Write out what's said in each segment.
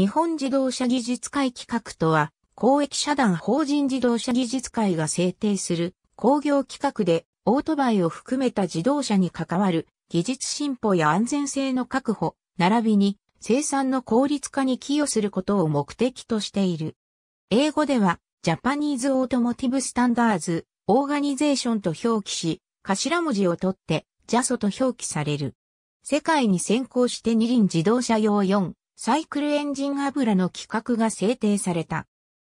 日本自動車技術会企画とは、公益社団法人自動車技術会が制定する工業企画でオートバイを含めた自動車に関わる技術進歩や安全性の確保、並びに生産の効率化に寄与することを目的としている。英語では、ジャパニーズ・オートモティブ・スタンダーズ・オーガニゼーションと表記し、頭文字を取って、ジャソと表記される。世界に先行して二輪自動車用4、サイクルエンジン油の規格が制定された。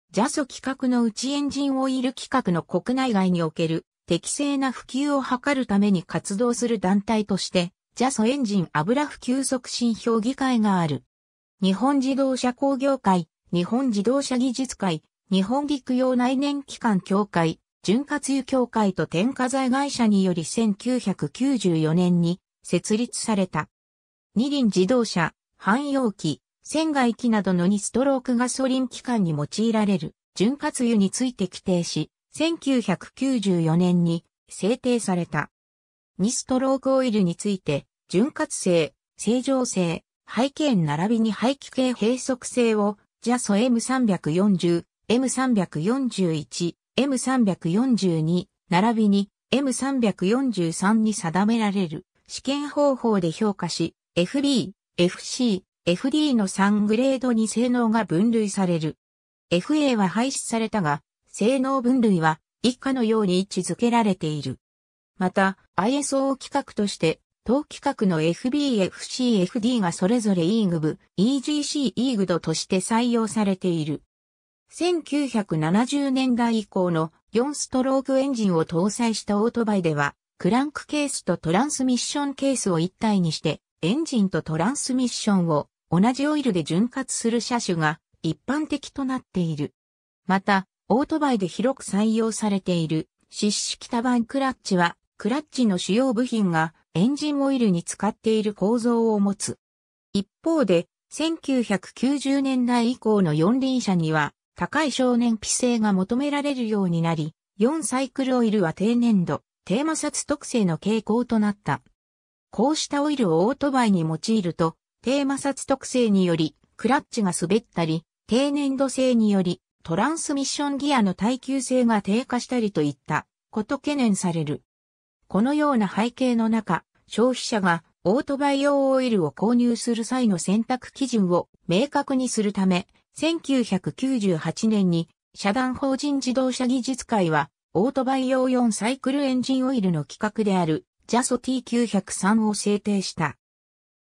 ジャソ規格の内エンジンオイル規格の国内外における適正な普及を図るために活動する団体として、ジャソエンジン油普及促進評議会がある。日本自動車工業会、日本自動車技術会、日本陸用内燃機関協会、潤滑油協会と添加剤会社により1994年に設立された。二輪自動車、汎用機、船外機などの2ストロークガソリン機関に用いられる潤滑油について規定し、1994年に制定された。2ストロークオイルについて、潤滑性、正常性、気景並びに排気系閉塞性を、JASO M340、M341、M342、並びに M343 に定められる試験方法で評価し、FB、FC、FD の3グレードに性能が分類される。FA は廃止されたが、性能分類は以下のように位置づけられている。また、ISO 規格として、当規格の FB、FC、FD がそれぞれ E グ部、EGC、E グドとして採用されている。1970年代以降の4ストロークエンジンを搭載したオートバイでは、クランクケースとトランスミッションケースを一体にして、エンジンとトランスミッションを同じオイルで潤滑する車種が一般的となっている。また、オートバイで広く採用されている湿式タバンクラッチは、クラッチの主要部品がエンジンオイルに使っている構造を持つ。一方で、1990年代以降の四輪車には高い少年規性が求められるようになり、4サイクルオイルは低粘度、低摩擦特性の傾向となった。こうしたオイルをオートバイに用いると、低摩擦特性により、クラッチが滑ったり、低粘土性により、トランスミッションギアの耐久性が低下したりといったこと懸念される。このような背景の中、消費者がオートバイ用オイルを購入する際の選択基準を明確にするため、1998年に社団法人自動車技術会はオートバイ用4サイクルエンジンオイルの規格である JASO T903 を制定した。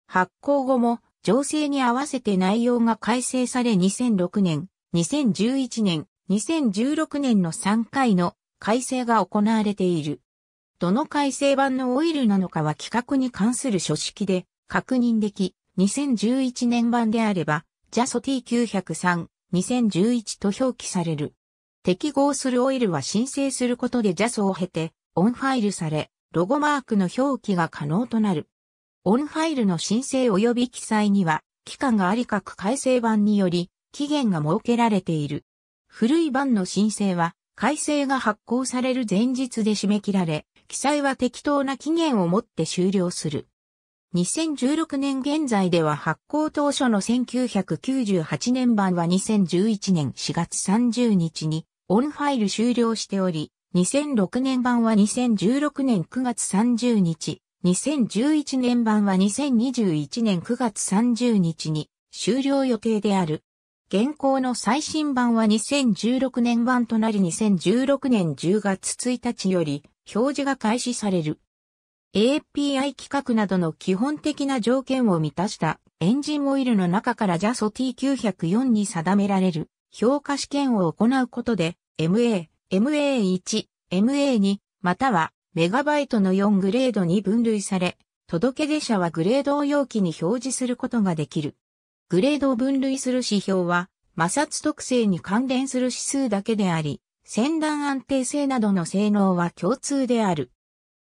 発行後も、情勢に合わせて内容が改正され2006年、2011年、2016年の3回の改正が行われている。どの改正版のオイルなのかは規格に関する書式で確認でき、2011年版であれば、JASO T903、2011と表記される。適合するオイルは申請することで JASO を経て、オンファイルされ、ロゴマークの表記が可能となる。オンファイルの申請及び記載には、期間があり各改正版により、期限が設けられている。古い版の申請は、改正が発行される前日で締め切られ、記載は適当な期限をもって終了する。2016年現在では発行当初の1998年版は2011年4月30日にオンファイル終了しており、2006年版は2016年9月30日、2011年版は2021年9月30日に終了予定である。現行の最新版は2016年版となり2016年10月1日より表示が開始される。API 規格などの基本的な条件を満たしたエンジンオイルの中から JASO T904 に定められる評価試験を行うことで MA MA1、MA2、またはメガバイトの4グレードに分類され、届出者はグレードを容器に表示することができる。グレードを分類する指標は、摩擦特性に関連する指数だけであり、先端安定性などの性能は共通である。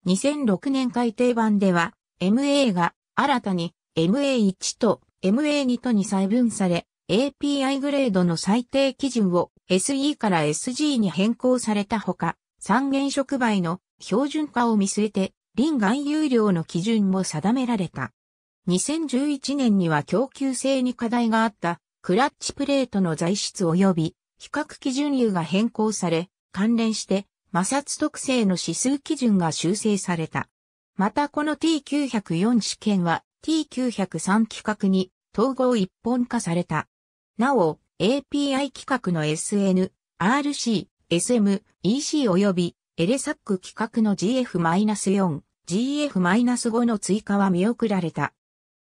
2006年改定版では、MA が新たに MA1 と MA2 とに細分され、API グレードの最低基準を SE から SG に変更されたほか、三原触媒の標準化を見据えて、ン含有量の基準も定められた。2011年には供給性に課題があったクラッチプレートの材質及び比較基準油が変更され、関連して摩擦特性の指数基準が修正された。またこの T904 試験は T903 規格に統合一本化された。なお、API 規格の SN、RC、SM、EC 及び LSAC 規格の GF-4、GF-5 の追加は見送られた。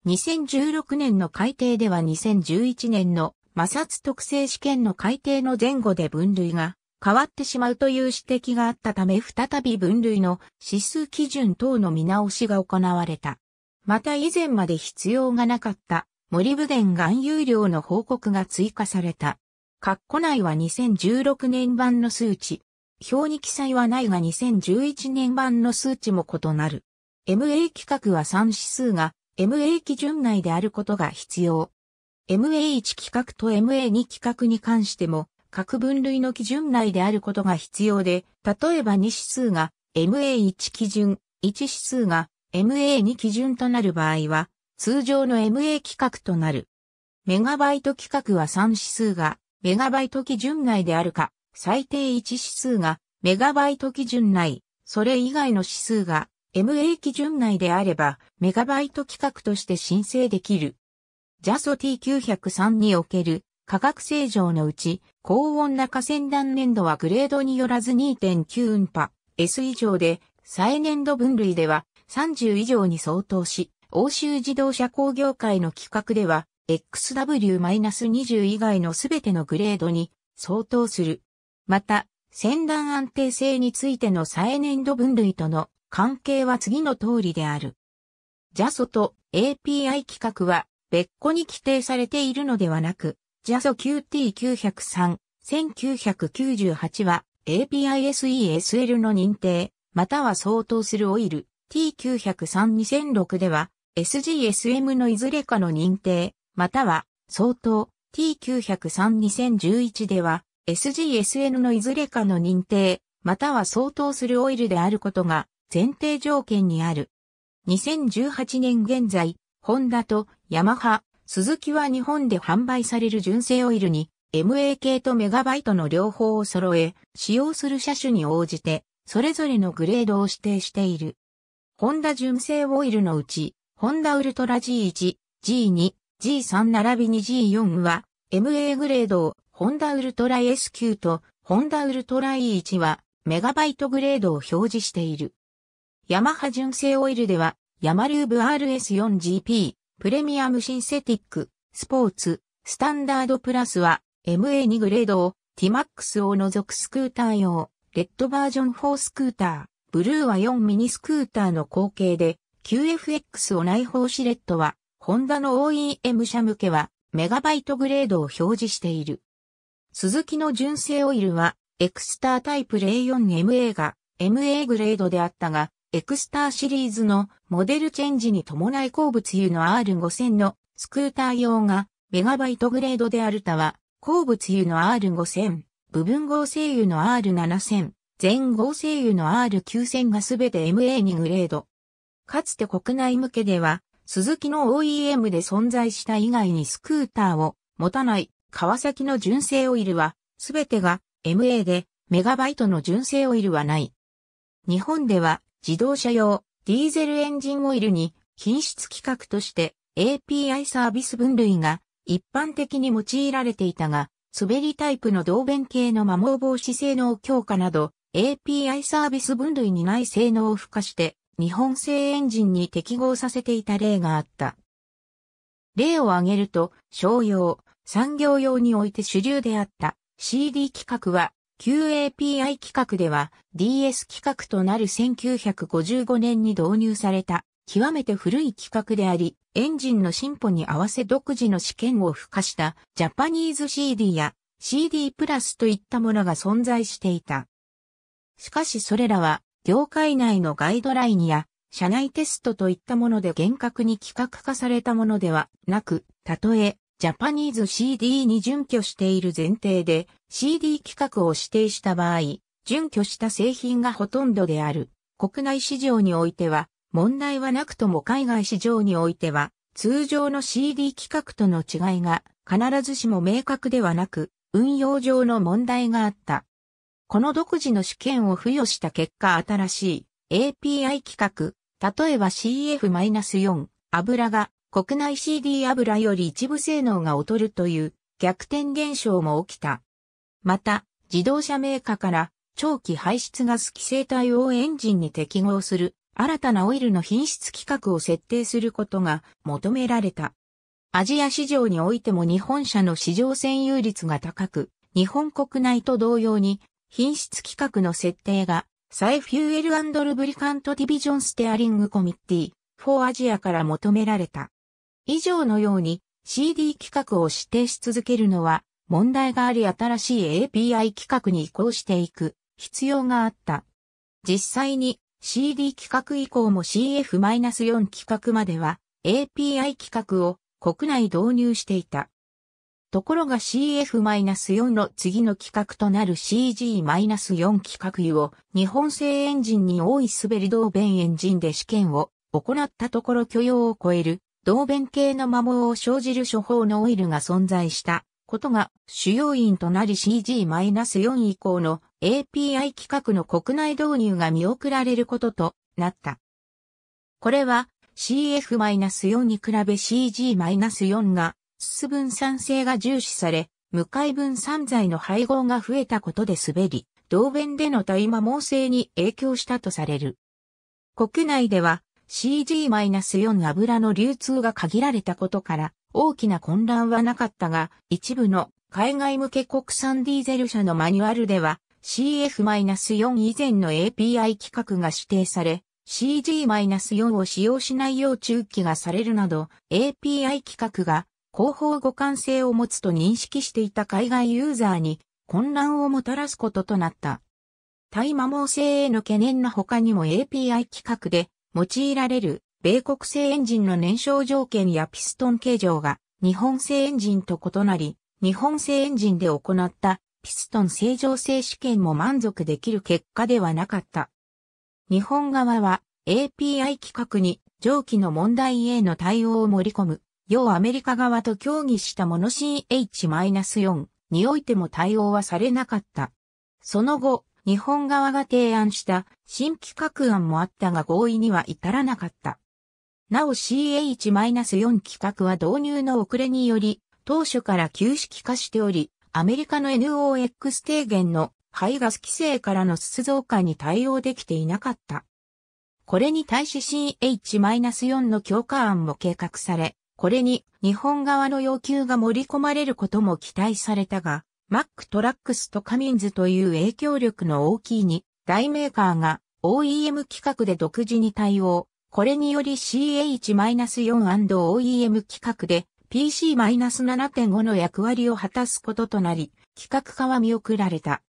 2016年の改定では2011年の摩擦特性試験の改定の前後で分類が変わってしまうという指摘があったため再び分類の指数基準等の見直しが行われた。また以前まで必要がなかった森部ン含有量の報告が追加された。括弧内は2016年版の数値。表に記載はないが2011年版の数値も異なる。MA 規格は3指数が MA 基準内であることが必要。MA1 規格と MA2 規格に関しても各分類の基準内であることが必要で、例えば2指数が MA1 基準、1指数が MA2 基準となる場合は、通常の MA 規格となる。メガバイト規格は3指数がメガバイト基準内であるか、最低1指数がメガバイト基準内、それ以外の指数が MA 基準内であればメガバイト規格として申請できる。JASO T903 における価格正常のうち高温中先断粘土はグレードによらず2.9運パ、S 以上で再粘土分類では30以上に相当し、欧州自動車工業会の規格では、XW-20 以外のすべてのグレードに相当する。また、先端安定性についての再燃度分類との関係は次の通りである。JASO と API 規格は別個に規定されているのではなく、JASO QT903、1998は APISESL の認定、または相当するオイル T903-2006 では SGSM のいずれかの認定、または、相当 T903-2011 では、SGSN のいずれかの認定、または相当するオイルであることが前提条件にある。2018年現在、ホンダとヤマハ、スズキは日本で販売される純正オイルに MAK とメガバイトの両方を揃え、使用する車種に応じて、それぞれのグレードを指定している。ホンダ純正オイルのうち、ホンダウルトラ G1、G2、G3 並びに G4 は MA グレードをホンダウルトラ S9 とホンダウルトラ E1 はメガバイトグレードを表示している。ヤマハ純正オイルではヤマルーブ RS4GP、プレミアムシンセティック、スポーツ、スタンダードプラスは MA2 グレードを T-MAX を除くスクーター用、レッドバージョン4スクーター、ブルーは4ミニスクーターの後継で、QFX を内包シレッドは、ホンダの OEM 社向けは、メガバイトグレードを表示している。スズキの純正オイルは、エクスタータイプ 04MA が MA グレードであったが、エクスターシリーズのモデルチェンジに伴い鉱物油の R5000 のスクーター用がメガバイトグレードであるたは、鉱物油の R5000、部分合成油の R7000、全合成油の R9000 がすべて m a にグレード。かつて国内向けでは、鈴木の OEM で存在した以外にスクーターを持たない川崎の純正オイルは、すべてが MA でメガバイトの純正オイルはない。日本では自動車用ディーゼルエンジンオイルに品質規格として API サービス分類が一般的に用いられていたが、滑りタイプの動弁系の摩耗防止性能強化など API サービス分類にない性能を付加して日本製エンジンに適合させていた例があった。例を挙げると、商用、産業用において主流であった CD 規格は QAPI 規格では DS 規格となる1955年に導入された極めて古い規格であり、エンジンの進歩に合わせ独自の試験を付加したジャパニーズ CD や CD プラスといったものが存在していた。しかしそれらは業界内のガイドラインや、社内テストといったもので厳格に規格化されたものではなく、たとえ、ジャパニーズ CD に準拠している前提で CD 規格を指定した場合、準拠した製品がほとんどである。国内市場においては、問題はなくとも海外市場においては、通常の CD 規格との違いが必ずしも明確ではなく、運用上の問題があった。この独自の試験を付与した結果新しい API 規格、例えば CF-4 油が国内 CD 油より一部性能が劣るという逆転現象も起きた。また、自動車メーカーから長期排出ガス規制対応エンジンに適合する新たなオイルの品質規格を設定することが求められた。アジア市場においても日本車の市場占有率が高く、日本国内と同様に品質規格の設定が、サイフューエルルブリカントディビジョンステアリングコミッティ、フォーアジアから求められた。以上のように CD 規格を指定し続けるのは問題があり新しい API 規格に移行していく必要があった。実際に CD 規格以降も CF-4 規格までは API 規格を国内導入していた。ところが CF-4 の次の規格となる CG-4 規格油を日本製エンジンに多い滑り同弁エンジンで試験を行ったところ許容を超える同弁系の摩耗を生じる処方のオイルが存在したことが主要因となり CG-4 以降の API 規格の国内導入が見送られることとなった。これは CF-4 に比べ CG-4 が質分散性が重視され、無解分散剤の配合が増えたことで滑り、同弁での大麻猛性に影響したとされる。国内では CG-4 油の流通が限られたことから大きな混乱はなかったが、一部の海外向け国産ディーゼル車のマニュアルでは CF-4 以前の API 規格が指定され、CG-4 を使用しないよう注記がされるなど API 規格が広報互換性を持つと認識していた海外ユーザーに混乱をもたらすこととなった。対摩耗性への懸念の他にも API 規格で用いられる米国製エンジンの燃焼条件やピストン形状が日本製エンジンと異なり、日本製エンジンで行ったピストン正常性試験も満足できる結果ではなかった。日本側は API 規格に蒸気の問題への対応を盛り込む要アメリカ側と協議したもの CH-4 においても対応はされなかった。その後、日本側が提案した新規格案もあったが合意には至らなかった。なお CH-4 規格は導入の遅れにより、当初から旧式化しており、アメリカの NOx 提言の排ガス規制からの出増化に対応できていなかった。これに対し CH-4 の強化案も計画され、これに日本側の要求が盛り込まれることも期待されたが、マック・トラックスとカミンズという影響力の大きいに、大メーカーが OEM 規格で独自に対応。これにより CH-4&OEM 規格で PC-7.5 の役割を果たすこととなり、規格化は見送られた。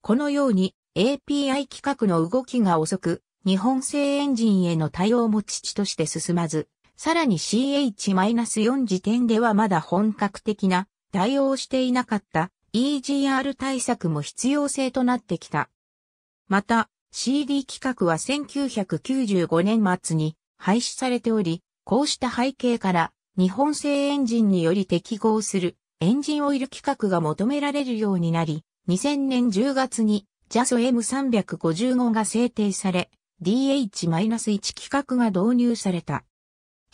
このように API 規格の動きが遅く、日本製エンジンへの対応も父として進まず、さらに CH-4 時点ではまだ本格的な対応していなかった EGR 対策も必要性となってきた。また、CD 規格は1995年末に廃止されており、こうした背景から日本製エンジンにより適合するエンジンオイル規格が求められるようになり、2000年10月に JASO M355 が制定され、DH-1 規格が導入された。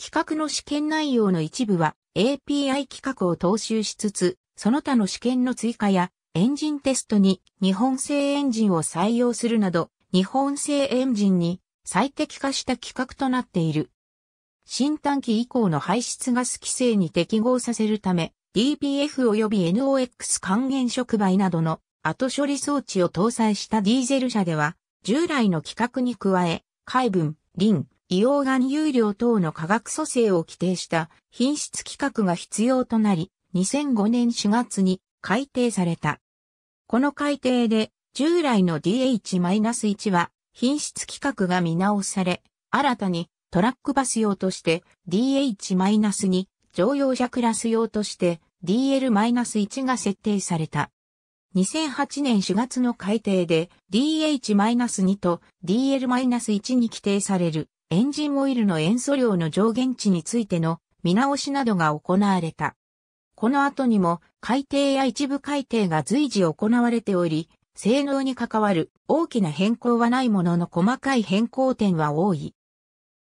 企画の試験内容の一部は API 企画を踏襲しつつ、その他の試験の追加やエンジンテストに日本製エンジンを採用するなど、日本製エンジンに最適化した企画となっている。新短期以降の排出ガス規制に適合させるため、DPF 及び NOx 還元触媒などの後処理装置を搭載したディーゼル車では、従来の規格に加え、海分、リン、硫黄含有量等の化学組成を規定した品質規格が必要となり、2005年4月に改定された。この改定で、従来の DH-1 は品質規格が見直され、新たにトラックバス用として DH-2、乗用車クラス用として DL-1 が設定された。2008年4月の改定で DH-2 と DL-1 に規定されるエンジンオイルの塩素量の上限値についての見直しなどが行われた。この後にも改定や一部改定が随時行われており、性能に関わる大きな変更はないものの細かい変更点は多い。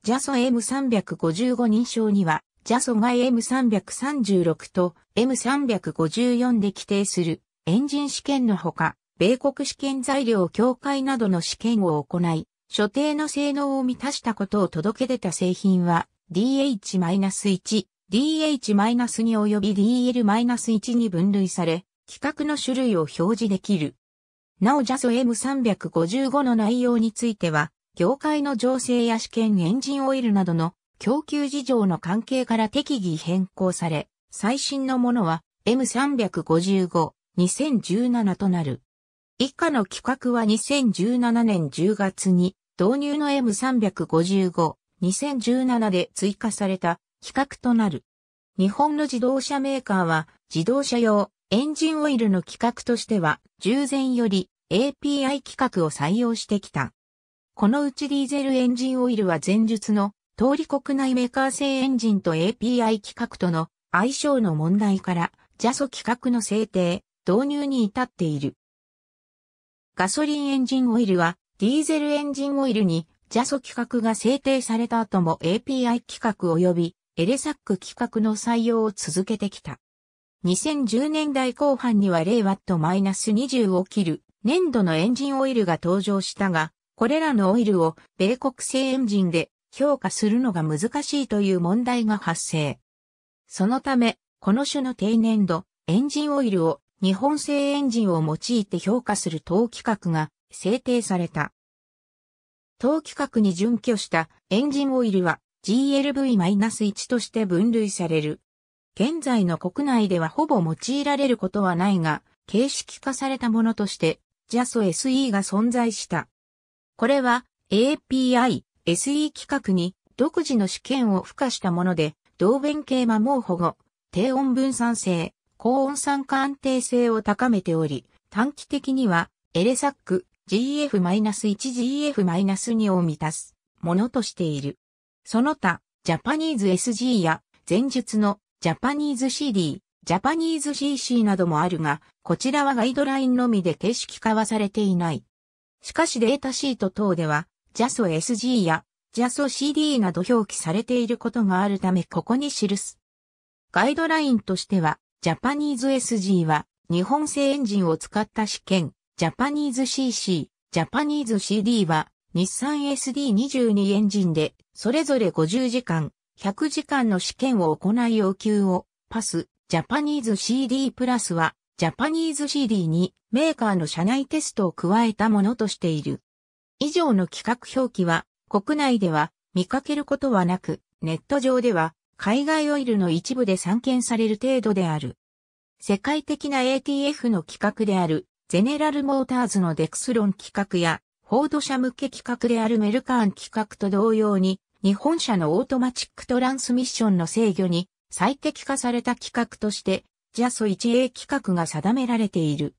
JASO M355 認証には JASO 外 M336 と M354 で規定するエンジン試験のほか、米国試験材料協会などの試験を行い、所定の性能を満たしたことを届け出た製品は DH-1、DH- に及び DL-1 に分類され、規格の種類を表示できる。なお JASO M355 の内容については、業界の情勢や試験エンジンオイルなどの供給事情の関係から適宜変更され、最新のものは M355、2017となる。以下の企画は2017年10月に導入の M355、2017で追加された企画となる。日本の自動車メーカーは自動車用エンジンオイルの規格としては従前より API 規格を採用してきた。このうちディーゼルエンジンオイルは前述の通り国内メーカー製エンジンと API 規格との相性の問題から JASO 規格の制定、導入に至っている。ガソリンエンジンオイルは、ディーゼルエンジンオイルに、ジャソ規格が制定された後も API 規格及びエレサック規格の採用を続けてきた。2010年代後半には 0W-20 を切る粘土のエンジンオイルが登場したが、これらのオイルを米国製エンジンで評価するのが難しいという問題が発生。そのため、この種の低粘土、エンジンオイルを日本製エンジンを用いて評価する等規格が制定された。等規格に準拠したエンジンオイルは GLV-1 として分類される。現在の国内ではほぼ用いられることはないが、形式化されたものとして JASO SE が存在した。これは API SE 規格に独自の試験を付加したもので、同弁系摩耗保護、低温分散性、高温酸化安定性を高めており、短期的には、エレサック GF-1GF-2 を満たすものとしている。その他、ジャパニーズ SG や前述のジャパニーズ CD、ジャパニーズ CC などもあるが、こちらはガイドラインのみで形式化はされていない。しかしデータシート等では、JASO SG や JASO CD など表記されていることがあるためここに記す。ガイドラインとしては、ジャパニーズ SG は日本製エンジンを使った試験、ジャパニーズ CC、ジャパニーズ CD は日産 SD22 エンジンでそれぞれ50時間、100時間の試験を行い要求をパス、ジャパニーズ CD プラスはジャパニーズ CD にメーカーの社内テストを加えたものとしている。以上の規格表記は国内では見かけることはなく、ネット上では海外オイルの一部で散見される程度である。世界的な ATF の企画である、ゼネラルモーターズのデクスロン企画や、フォード社向け企画であるメルカーン企画と同様に、日本車のオートマチックトランスミッションの制御に最適化された企画として、JASO 1A 規格が定められている。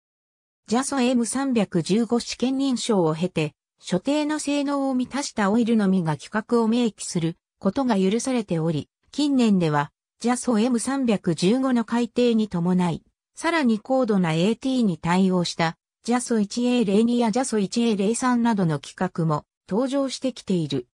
JASO M315 試験認証を経て、所定の性能を満たしたオイルのみが規格を明記することが許されており、近年では JASO M315 の改定に伴い、さらに高度な AT に対応した JASO 1A02 や JASO 1A03 などの規格も登場してきている。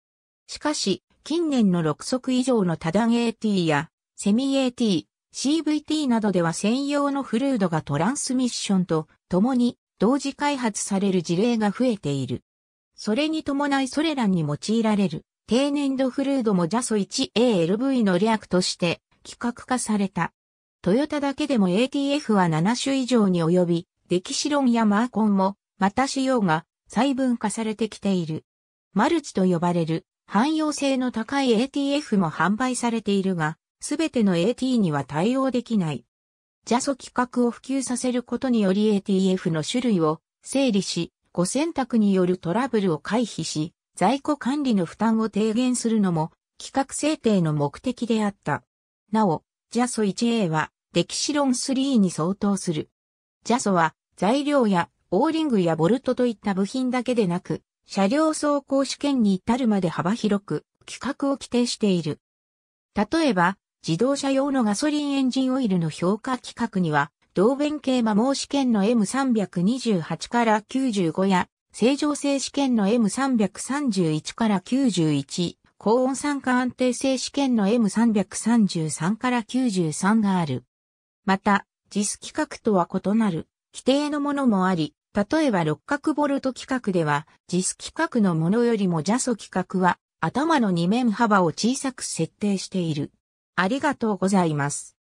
しかし、近年の6足以上の多段 AT やセミ AT、CVT などでは専用のフルードがトランスミッションと共に同時開発される事例が増えている。それに伴いそれらに用いられる低粘度フルードも JASO1ALV の略として規格化された。トヨタだけでも ATF は7種以上に及び、デキシロンやマーコンも、また仕様が細分化されてきている。マルチと呼ばれる汎用性の高い ATF も販売されているが、すべての AT には対応できない。JASO 規格を普及させることにより ATF の種類を整理し、5選択によるトラブルを回避し、在庫管理の負担を低減するのも企画制定の目的であった。なお、JASO 1A は歴史論3に相当する。JASO は材料やオーリングやボルトといった部品だけでなく、車両走行試験に至るまで幅広く規格を規定している。例えば、自動車用のガソリンエンジンオイルの評価規格には、同弁系摩耗試験の M328 から95や正常性試験の M331 から91、高温酸化安定性試験の M333 から93がある。また、ジス規格とは異なる規定のものもあり、例えば六角ボルト規格では、ジス規格のものよりもジャソ規格は頭の2面幅を小さく設定している。ありがとうございます。